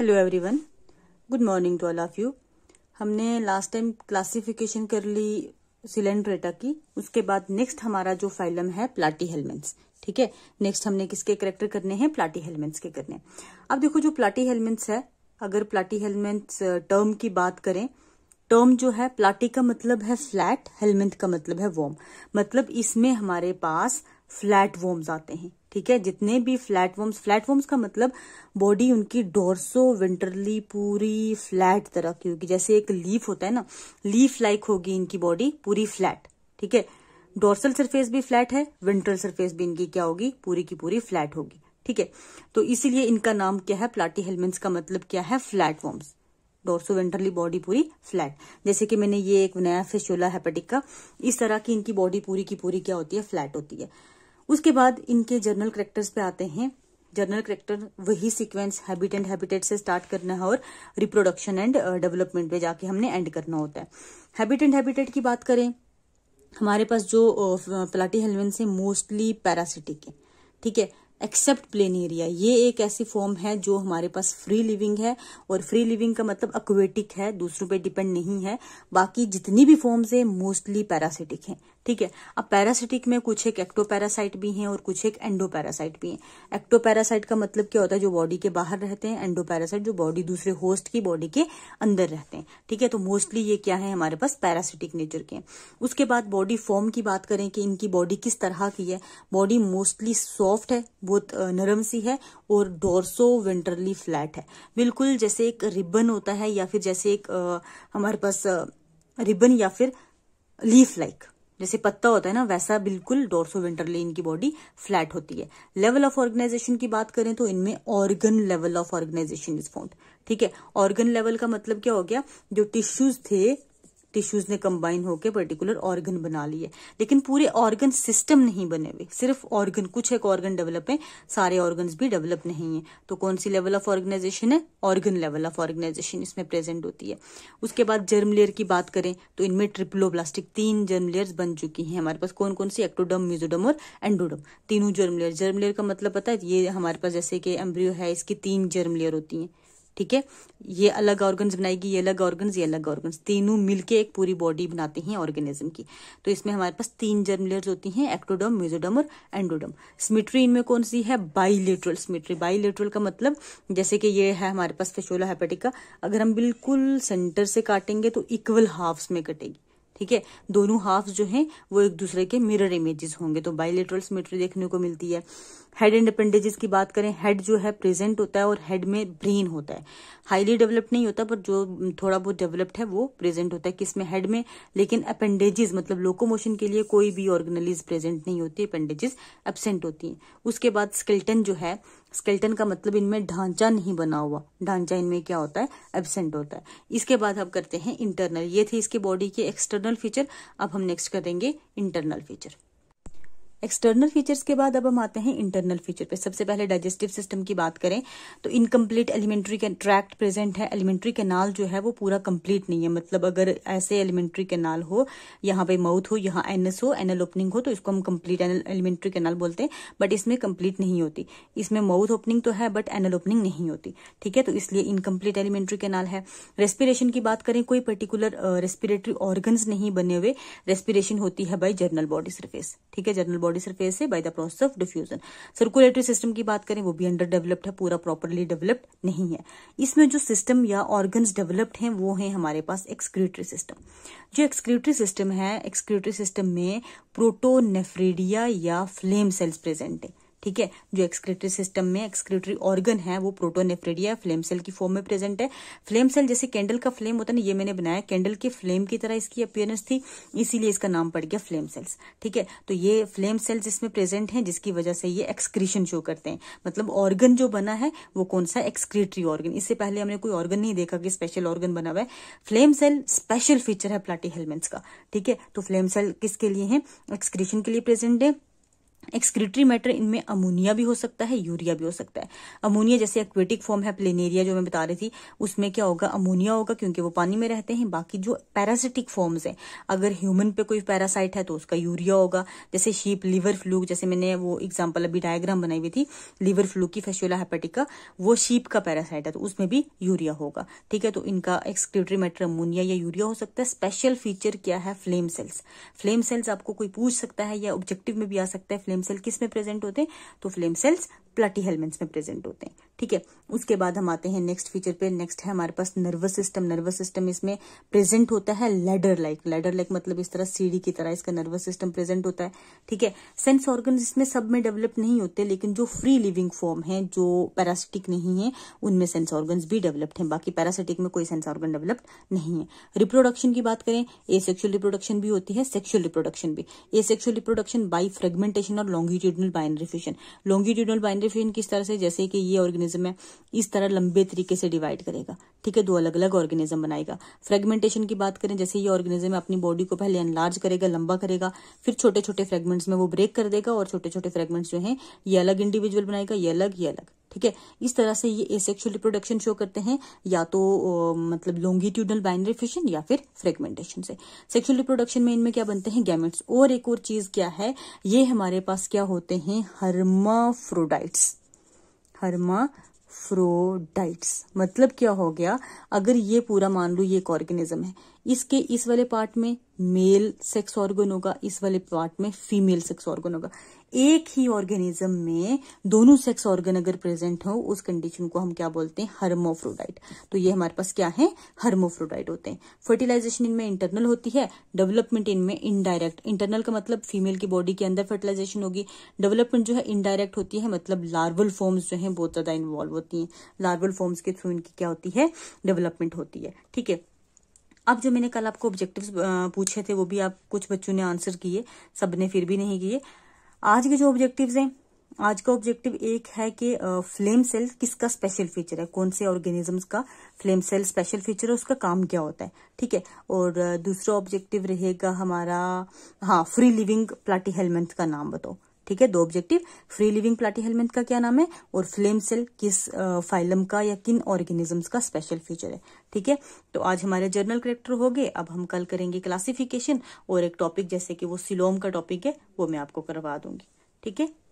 hello everyone good morning to all of you हमने last time classification कर ली Coelenterata की उसके बाद नेक्स्ट हमारा जो फाइलम है प्लाटी हेलमेंट्स ठीक है नेक्स्ट हमने किसके करेक्टर करने हैं प्लाटी हेलमेंट्स के करने अब देखो जो प्लाटी हेलमेंट्स है अगर प्लाटी हेलमेंट्स टर्म की बात करें टर्म जो है प्लाटी का मतलब है फ्लैट हेलमेंट का मतलब है वोम मतलब इसमें हमारे पास फ्लैट वोम्स आते हैं ठीक है जितने भी फ्लैट फ्लैटवॉर्म्स का मतलब बॉडी उनकी डोरसो विंटरली पूरी फ्लैट तरह की होगी जैसे एक लीफ होता है ना लीफ लाइक होगी इनकी बॉडी पूरी फ्लैट ठीक है डोर्सल सरफेस भी फ्लैट है विंटर सरफेस भी इनकी क्या होगी पूरी की पूरी फ्लैट होगी ठीक है तो इसीलिए इनका नाम क्या है प्लाटी हेलमेंट्स का मतलब क्या है flat flatworms dorsoventrally body पूरी फ्लैट जैसे कि मैंने ये एक बनाया फेशोला हेपेटिक का इस तरह की इनकी बॉडी पूरी की पूरी क्या होती है फ्लैट होती है उसके बाद इनके जर्नल करेक्टर्स पे आते हैं जर्नल करेक्टर वही सीक्वेंस हैबिट एंड हैबिटेट से स्टार्ट करना है और रिप्रोडक्शन एंड डेवलपमेंट पे जाके हमने एंड करना होता है हैबिट एंड हैबिटेट की बात करें हमारे पास जो प्लाटी हेलवेंस है मोस्टली पैरासिटिक है ठीक है एक्सेप्ट प्लेन एरिया ये एक ऐसी फॉर्म है जो हमारे पास फ्री लिविंग है और फ्री लिविंग का मतलब अक्वेटिक है दूसरों पे डिपेंड नहीं है बाकी जितनी भी फॉर्म्स है मोस्टली पैरासिटिक है ठीक है अब पैरासिटिक में कुछ एक एक्टोपैरासाइट भी हैं और कुछ एक एंडोपैरासाइट भी हैं एक्टोपैरासाइट का मतलब क्या होता है जो बॉडी के बाहर रहते हैं एंडोपैरासाइट जो बॉडी दूसरे होस्ट की बॉडी के अंदर रहते हैं ठीक है तो मोस्टली ये क्या है हमारे पास पैरासिटिक नेचर के उसके बाद बॉडी फॉर्म की बात करें कि इनकी बॉडी किस तरह की है बॉडी मोस्टली सॉफ्ट है बहुत नरम सी है और डोरसो विंटरली फ्लैट है बिल्कुल जैसे एक रिबन होता है या फिर जैसे एक आ, हमारे पास रिबन या फिर लीफ लाइक जैसे पत्ता होता है ना वैसा बिल्कुल डोर्सो विंटरली इनकी बॉडी फ्लैट होती है लेवल ऑफ ऑर्गेनाइजेशन की बात करें तो इनमें organ level of organisation is found ठीक है ऑर्गन लेवल का मतलब क्या हो गया जो टिश्यूज थे टिश्यूज ने कंबाइन होकर पर्टिकुलर ऑर्गन बना लिए लेकिन पूरे ऑर्गन सिस्टम नहीं बने हुए सिर्फ ऑर्गन कुछ एक ऑर्गन डेवलप है सारे ऑर्गन भी डेवलप नहीं है तो कौन सी लेवल ऑफ ऑर्गेनाइजेशन है ऑर्गन लेवल ऑफ ऑर्गेनाइजेशन इसमें प्रेजेंट होती है उसके बाद जर्म लेयर की बात करें तो इनमें ट्रिपलो तीन जर्म लेयर बन चुकी है हमारे पास कौन कौन सी एक्टोडम म्यूजोडम और एंडोडम तीनों जर्म लेयर जर्म लेयर का मतलब पता है ये हमारे पास जैसे कि एम्ब्रियो है इसकी तीन जर्म लेयर होती है ठीक है ये अलग ऑर्गन्स बनाएगी ये अलग ऑर्गन्स ये अलग ऑर्गन्स तीनों मिलके एक पूरी बॉडी बनाते हैं ऑर्गेनिज्म की तो इसमें हमारे पास तीन जर्म लेयर्स होती हैं एक्टोडम म्यूजोडम और एंडोडम सिमिट्री इनमें कौन सी है बाइलेट्रल सिमिट्री बाइलेट्रल का मतलब जैसे कि ये है हमारे पास फेशोला हैपेटिका अगर हम बिल्कुल सेंटर से काटेंगे तो इक्वल हाफ्स में कटेगी ठीक है दोनों हाफ जो हैं वो एक दूसरे के मिरर इमेजेस होंगे तो बाइलेटरल स्मिट्री देखने को मिलती है हेड एंड अपेंडेजेस की बात करें हेड जो है प्रेजेंट होता है और हेड में ब्रेन होता है हाईली डेवलप्ड नहीं होता पर जो थोड़ा बहुत डेवलप्ड है वो प्रेजेंट होता है किसमें हेड में लेकिन अपेंडेजेस मतलब लोकोमोशन के लिए कोई भी ऑर्गेनलीज प्रेजेंट नहीं होती अपेंडेजेस एबसेंट होती हैं उसके बाद स्केल्टन जो है स्केल्टन का मतलब इनमें ढांचा नहीं बना हुआ ढांचा इनमें क्या होता है एबसेंट होता है इसके बाद हम करते हैं इंटरनल ये थे इसके बॉडी के एक्सटर्नल फीचर अब हम नेक्स्ट करेंगे इंटरनल फीचर एक्सटर्नल फीचर्स के बाद अब हम आते हैं इंटरनल फीचर पे सबसे पहले डाइजेस्टिव सिस्टम की बात करें तो इनकम्प्लीट एलिमेंट्री ट्रैक्ट प्रेजेंट है एलिमेंट्री कैनाल जो है वो पूरा कंप्लीट नहीं है मतलब अगर ऐसे एलिमेंट्री कैनाल हो यहाँ पे माउथ हो यहाँ एनएस हो एनल ओपनिंग हो तो इसको हम कंप्लीट एलिमेंट्री कैनाल बोलते हैं बट इसमें कंप्लीट नहीं होती इसमें माउथ ओपनिंग तो है बट एनल ओपनिंग नहीं होती ठीक है तो इसलिए इनकम्प्लीट एलिमेंट्री कैनाल है रेस्पिरेशन की बात करें कोई पर्टिकुलर रेस्पिरेटरी ऑर्गन नहीं बने हुए रेस्पिरेशन होती है बाई जर्नल बॉडी सर्फेस ठीक है जर्नल बॉडी सरफेस से by the process of diffusion circulatory system की बात करें वो भी अंडर डेवलप्ड है पूरा प्रॉपरली डेवलप्ड नहीं है इसमें जो सिस्टम या ऑर्गन डेवलप्ड है वो है हमारे पास एक्सक्रीटरी सिस्टम जो एक्सक्रीटरी सिस्टम है एक्सक्रीटरी सिस्टम में प्रोटोनेफ्रीडिया या फ्लेम सेल्स प्रेजेंट है ठीक है जो एक्सक्रेटरी सिस्टम में एक्सक्रेटरी ऑर्गन है वो प्रोटोनेफ्रेड फ्लेम सेल की फॉर्म में प्रेजेंट है फ्लेम सेल जैसे कैंडल का फ्लेम होता है ना ये मैंने बनाया कैंडल के फ्लेम की तरह इसकी अपियरेंस थी इसीलिए इसका नाम पड़ गया फ्लेम सेल्स ठीक है तो ये फ्लेम सेल्स इसमें प्रेजेंट है जिसकी वजह से ये एक्सक्रीशन शो करते हैं मतलब ऑर्गन जो बना है वो कौन सा एक्सक्रेटरी ऑर्गन इससे पहले हमने कोई ऑर्गन नहीं देखा कि स्पेशल ऑर्गन बना हुआ है फ्लेम सेल स्पेशल फीचर है प्लाटी हेलमेंट्स का ठीक है तो फ्लेम सेल किसके लिए है एक्सक्रीशन के लिए प्रेजेंट है एक्सक्रिटरी मैटर इनमें अमोनिया भी हो सकता है यूरिया भी हो सकता है अमोनिया जैसे एक्वेटिक फॉर्म है प्लेनेरिया जो मैं बता रही थी उसमें क्या होगा अमोनिया होगा क्योंकि वो पानी में रहते हैं बाकी जो पैरासिटिक फॉर्म्स हैं अगर ह्यूमन पे कोई पैरासाइट है तो उसका यूरिया होगा जैसे शीप लीवर फ्लू जैसे मैंने वो एग्जाम्पल अभी डायग्राम बनाई हुई थी लीवर फ्लू की फेशोला हेपेटिका वो शीप का पैरासाइट है तो उसमें भी यूरिया होगा ठीक है तो इनका एक्सक्रिटरी मैटर अमोनिया या यूरिया हो सकता है स्पेशल फीचर क्या है फ्लेम सेल्स फ्लेम सेल्स आपको कोई पूछ सकता है या ऑब्जेक्टिव में भी आ सकता है फ्लेम फ्लेम सेल किस में प्रेजेंट होते हैं तो फ्लेम सेल्स प्लाटी हेलमेंट्स में प्रेजेंट होते हैं ठीक है उसके बाद हम आते हैं नेक्स्ट फीचर पे नेक्स्ट है हमारे पास नर्वस सिस्टम नर्वस सिस्टम इसमें प्रेजेंट होता है लेडर लाइक लेडर लाइक मतलब इस तरह सीढ़ी की तरह इसका नर्वस सिस्टम प्रेजेंट होता है ठीक है सेंस ऑर्गन इसमें सब में डेवलप नहीं होते लेकिन जो फ्री लिविंग फॉर्म है जो पैरासिटिक नहीं है उनमें सेंस ऑर्गन भी डेवलप्ड है बाकी पैरासिटिक में कोई सेंस ऑर्गन डेवलप्ड नहीं है रिप्रोडक्शन की बात करें ए सेक्शुअल रिप्रोडक्शन भी होती है सेक्शुअल रिप्रोडक्शन भी asexual reproduction by fragmentation और लॉन्गिट्यूडनल बाइनरी लॉन्गिट्यूडनल बाइनरी किस तरह से जैसे कि ये ऑर्गेनिज ऑर्गेनिज्म है इस तरह लंबे तरीके से डिवाइड करेगा ठीक है दो अलग अलग ऑर्गेनिज्म बनाएगा फ्रेगमेंटेशन की बात करें जैसे ये ऑर्गेनिज्म अपनी बॉडी को पहले अनलार्ज करेगा लंबा करेगा फिर छोटे छोटे फ्रेगमेंट्स में वो ब्रेक कर देगा और छोटे छोटे फ्रेगमेंट्स जो है ये अलग इंडिविजुअल बनाएगा ये अलग ये अलग ठीक है इस तरह से ये एसेक्सुअल रिप्रोडक्शन शो करते हैं या तो ओ, मतलब लोंगिट्यूडल बाइनरी फिशन या फिर फ्रेगमेंटेशन से सेक्सुअल रिप्रोडक्शन में इनमें क्या बनते हैं गैमेट्स और एक और चीज क्या है ये हमारे पास क्या होते हैं हर्माफ्रोडाइट्स हर्माफ्रोडाइट्स मतलब क्या हो गया अगर ये पूरा मान लो ये एक ऑर्गेनिज्म है इसके इस वाले पार्ट में मेल सेक्स ऑर्गन होगा इस वाले पार्ट में फीमेल सेक्स ऑर्गन होगा एक ही ऑर्गेनिज्म में दोनों सेक्स ऑर्गन अगर प्रेजेंट हो उस कंडीशन को हम क्या बोलते हैं हर्मोफ्रोडाइट तो ये हमारे पास क्या है हर्मोफ्रोडाइट होते हैं फर्टिलाइजेशन इनमें इंटरनल होती है डेवलपमेंट इनमें इनडायरेक्ट इंटरनल का मतलब फीमेल की बॉडी के अंदर फर्टिलाइजेशन होगी डेवलपमेंट जो है इनडायरेक्ट होती है मतलब लार्वल फॉर्म्स जो है बहुत ज्यादा इन्वॉल्व होती है लार्वल फॉर्म्स के थ्रू इनकी क्या होती है डेवलपमेंट होती है ठीक है अब जो मैंने कल आपको ऑब्जेक्टिव्स पूछे थे वो भी आप कुछ बच्चों ने आंसर किए सब ने फिर भी नहीं किए आज के जो ऑब्जेक्टिव्स हैं आज का ऑब्जेक्टिव एक है कि फ्लेम सेल किसका स्पेशल फीचर है कौन से ऑर्गेनिजम्स का फ्लेम सेल स्पेशल फीचर है उसका काम क्या होता है ठीक है और दूसरा ऑब्जेक्टिव रहेगा हमारा हाँ फ्री लिविंग प्लाटी हेलमेंथ का नाम बताओ ठीक है दो objective free living platyhelminth का क्या नाम है और फ्लेम सेल किस फाइलम का या किन ऑर्गेनिजम्स का स्पेशल फीचर है ठीक है तो आज हमारे जर्नल करेक्टर हो गए अब हम कल करेंगे क्लासिफिकेशन और एक टॉपिक जैसे कि वो सिलोम का टॉपिक है वो मैं आपको करवा दूंगी ठीक है